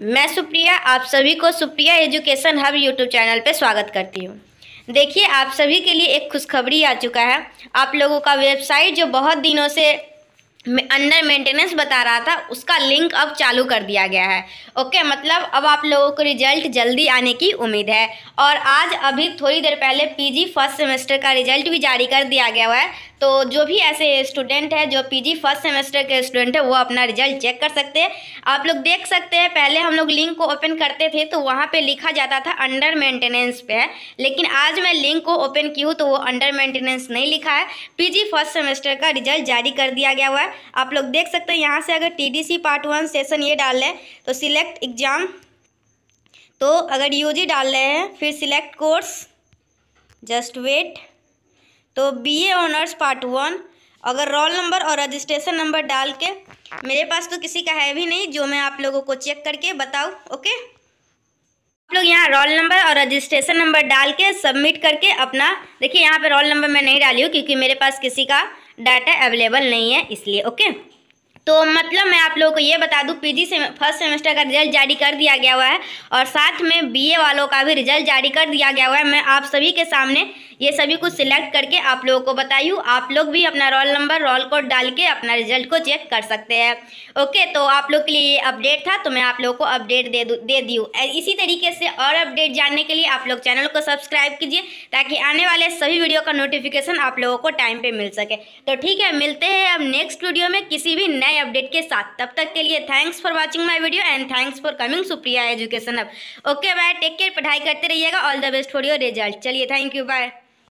मैं सुप्रिया आप सभी को Supriya education hub YouTube channel पर स्वागत करती हूँ देखिए आप सभी के लिए एक खुशखबरी आ चुका है आप लोगों का वेबसाइट जो बहुत दिनों से अंडर मेंटेनेंस बता रहा था उसका लिंक अब चालू कर दिया गया है ओके मतलब अब आप लोगों को रिजल्ट जल्दी आने की उम्मीद है और आज अभी थोड़ी देर पहले पीजी फर्स्ट सेमेस्टर का रिजल्ट भी जारी कर दिया गया हुआ है तो जो भी ऐसे स्टूडेंट है जो पीजी फर्स्ट सेमेस्टर के स्टूडेंट है वो अपना रिजल्ट चेक कर सकते हैं आप लोग देख सकते हैं पहले हम लोग लिंक को ओपन करते थे तो वहाँ पे लिखा जाता था अंडर मेंटेनेंस पे है लेकिन आज मैं लिंक को ओपन की हूँ तो वो अंडर मेंटेनेंस नहीं लिखा है पीजी फर्स्ट सेमेस्टर का रिजल्ट जारी कर दिया गया हुआ है आप लोग देख सकते हैं यहाँ से अगर टीडीसी पार्ट वन सेशन ये डाल लें तो सिलेक्ट एग्ज़ाम तो अगर यूजी डाल रहे हैं फिर सिलेक्ट कोर्स जस्ट वेट तो B A honours part one अगर रोल नंबर और रजिस्ट्रेशन नंबर डाल के मेरे पास तो किसी का है भी नहीं जो मैं आप लोगों को चेक करके बताऊँ ओके आप लोग यहाँ रोल नंबर और रजिस्ट्रेशन नंबर डाल के सबमिट करके अपना देखिए यहाँ पे रोल नंबर मैं नहीं डाली हूँ क्योंकि मेरे पास किसी का डाटा अवेलेबल नहीं है इसलिए ओके तो मतलब मैं आप लोगों को ये बता दूँ पी जी से फर्स्ट सेमेस्टर का रिजल्ट जारी कर दिया गया हुआ है और साथ में ए वालों का भी रिजल्ट जारी कर दिया गया हुआ है मैं आप सभी के सामने ये सभी कुछ सिलेक्ट करके आप लोगों को बताइए आप लोग भी अपना रोल नंबर रोल कोड डाल के अपना रिजल्ट को चेक कर सकते हैं ओके तो आप लोग के लिए ये अपडेट था तो मैं आप लोगों को अपडेट दे दूँ दे दी इसी तरीके से और अपडेट जानने के लिए आप लोग चैनल को सब्सक्राइब कीजिए ताकि आने वाले सभी वीडियो का नोटिफिकेशन आप लोगों को टाइम पर मिल सके तो ठीक है मिलते हैं अब नेक्स्ट वीडियो में किसी भी नए अपडेट के साथ तब तक के लिए thanks for watching my video and thanks for coming Supriya education अब ओके बाय टेक केयर पढ़ाई करते रहिएगा all the best for your result चलिए थैंक यू बाय